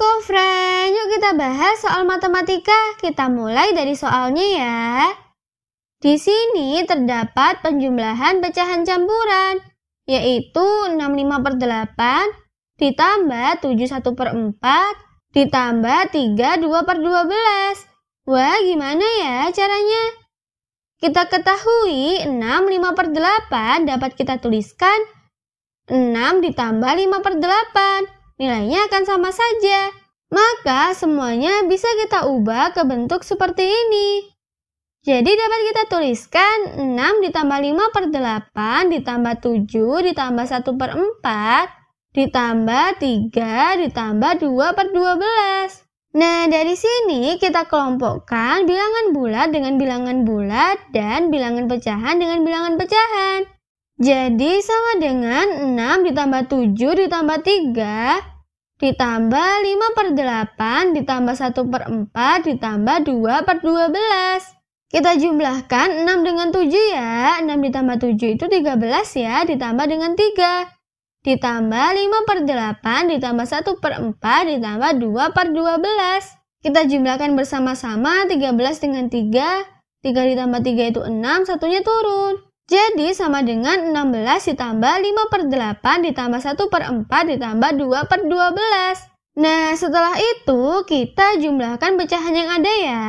friend, yuk kita bahas soal matematika. Kita mulai dari soalnya ya. Di sini terdapat penjumlahan pecahan campuran, yaitu 65 per 8, ditambah 71 per 4, ditambah 32 per 12. Wah, gimana ya caranya? Kita ketahui 65 per 8 dapat kita tuliskan 6 ditambah 5 per 8 nilainya akan sama saja. Maka semuanya bisa kita ubah ke bentuk seperti ini. Jadi dapat kita tuliskan 6 ditambah 5 per 8 ditambah 7 ditambah 1 per 4 ditambah 3 ditambah 2 per 12. Nah, dari sini kita kelompokkan bilangan bulat dengan bilangan bulat dan bilangan pecahan dengan bilangan pecahan. Jadi sama dengan 6 ditambah 7 ditambah 3 ditambah 5 per 8 ditambah 1 per 4 ditambah 2 per 12. Kita jumlahkan 6 dengan 7 ya. 6 ditambah 7 itu 13 ya, ditambah dengan 3. Ditambah 5 per 8, ditambah 1 per 4, ditambah 2 per 12. Kita jumlahkan bersama-sama 13 dengan 3. 3 ditambah 3 itu 6, satunya turun. Jadi sama dengan 16 ditambah 5 per 8 ditambah 1 per 4 ditambah 2 per 12. Nah setelah itu kita jumlahkan pecahan yang ada ya.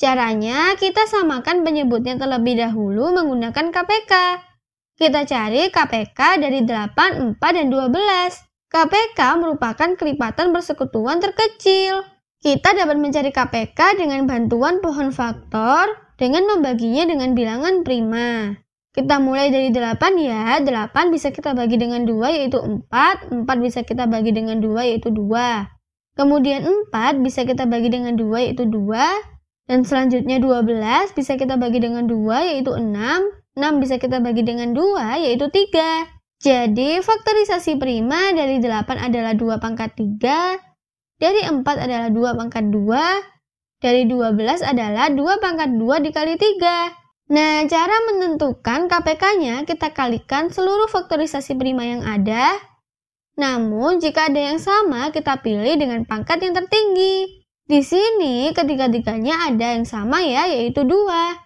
Caranya kita samakan penyebutnya terlebih dahulu menggunakan KPK. Kita cari KPK dari 8, 4, dan 12. KPK merupakan keripatan persekutuan terkecil. Kita dapat mencari KPK dengan bantuan pohon faktor dengan membaginya dengan bilangan prima. Kita mulai dari 8 ya. 8 bisa kita bagi dengan 2 yaitu 4. 4 bisa kita bagi dengan 2 yaitu 2. Kemudian 4 bisa kita bagi dengan 2 yaitu 2. Dan selanjutnya 12 bisa kita bagi dengan 2 yaitu 6. 6 bisa kita bagi dengan 2 yaitu 3. Jadi faktorisasi prima dari 8 adalah 2 pangkat 3. Dari 4 adalah 2 pangkat 2. Dari 12 adalah 2 pangkat 2 dikali 3. Nah, cara menentukan KPK-nya kita kalikan seluruh faktorisasi prima yang ada. Namun, jika ada yang sama, kita pilih dengan pangkat yang tertinggi. Di sini, ketiga-tiganya ada yang sama ya, yaitu 2.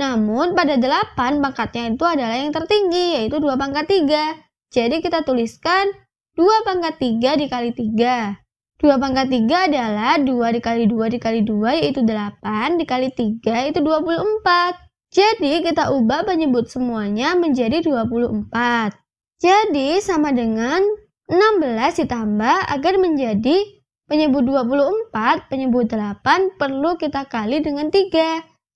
Namun, pada 8, pangkatnya itu adalah yang tertinggi, yaitu 2 pangkat 3. Jadi, kita tuliskan 2 pangkat 3 dikali 3. 2 pangkat 3 adalah 2 dikali 2 dikali 2 yaitu 8, dikali 3 itu 24. Jadi kita ubah penyebut semuanya menjadi 24. Jadi sama dengan 16 ditambah agar menjadi penyebut 24, penyebut 8 perlu kita kali dengan 3.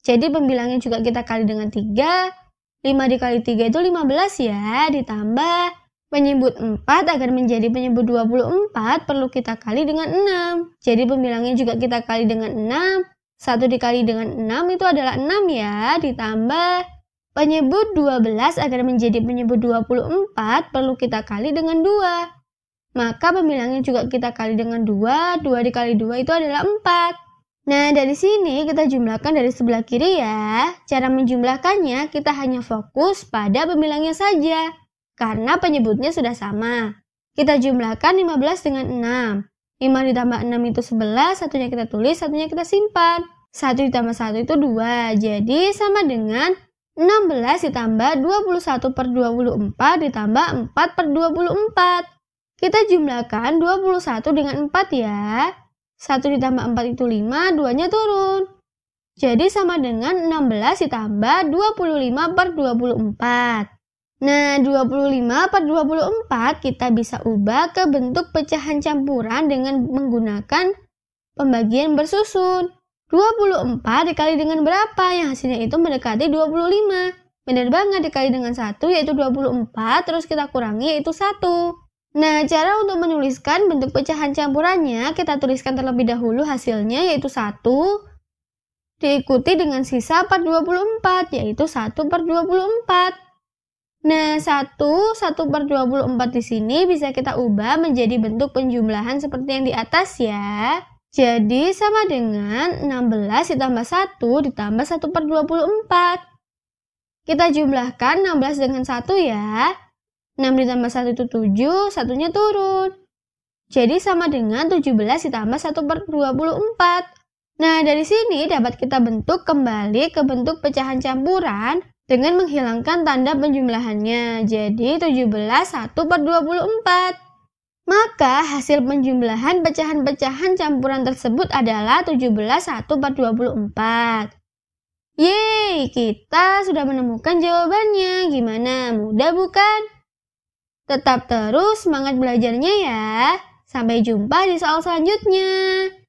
Jadi pembilangnya juga kita kali dengan 3. 5 dikali 3 itu 15 ya, ditambah penyebut 4 agar menjadi penyebut 24 perlu kita kali dengan 6. Jadi pembilangnya juga kita kali dengan 6. 1 dikali dengan 6 itu adalah 6 ya, ditambah penyebut 12 agar menjadi penyebut 24 perlu kita kali dengan 2. Maka pembilangnya juga kita kali dengan 2, 2 dikali 2 itu adalah 4. Nah, dari sini kita jumlahkan dari sebelah kiri ya. Cara menjumlahkannya kita hanya fokus pada pembilangnya saja, karena penyebutnya sudah sama. Kita jumlahkan 15 dengan 6. 5 ditambah 6 itu 11, satunya kita tulis, satunya kita simpan. 1 ditambah 1 itu 2, jadi sama dengan 16 ditambah 21 per 24 ditambah 4 per 24. Kita jumlahkan 21 dengan 4 ya. 1 ditambah 4 itu 5, 2-nya turun. Jadi sama dengan 16 ditambah 25 per 24. Nah, 25 per 24 kita bisa ubah ke bentuk pecahan campuran dengan menggunakan pembagian bersusun. 24 dikali dengan berapa? Yang hasilnya itu mendekati 25. Benar banget, dikali dengan 1 yaitu 24, terus kita kurangi yaitu 1. Nah, cara untuk menuliskan bentuk pecahan campurannya, kita tuliskan terlebih dahulu hasilnya yaitu 1 diikuti dengan sisa per 24, yaitu 1 per 24. Nah, 1, 1 per 24 di sini bisa kita ubah menjadi bentuk penjumlahan seperti yang di atas ya. Jadi, sama dengan 16 ditambah 1 ditambah 1 per 24. Kita jumlahkan 16 dengan 1 ya. 6 ditambah 1 itu 7, satunya turun. Jadi sama dengan 17 ditambah 1 per 24. Nah, dari sini dapat kita bentuk kembali ke bentuk pecahan campuran dengan menghilangkan tanda penjumlahannya. Jadi 17 1 per 24. Maka hasil penjumlahan pecahan-pecahan campuran tersebut adalah 17 1 per 24. Yeay, kita sudah menemukan jawabannya. Gimana? Mudah bukan? Tetap terus semangat belajarnya ya. Sampai jumpa di soal selanjutnya.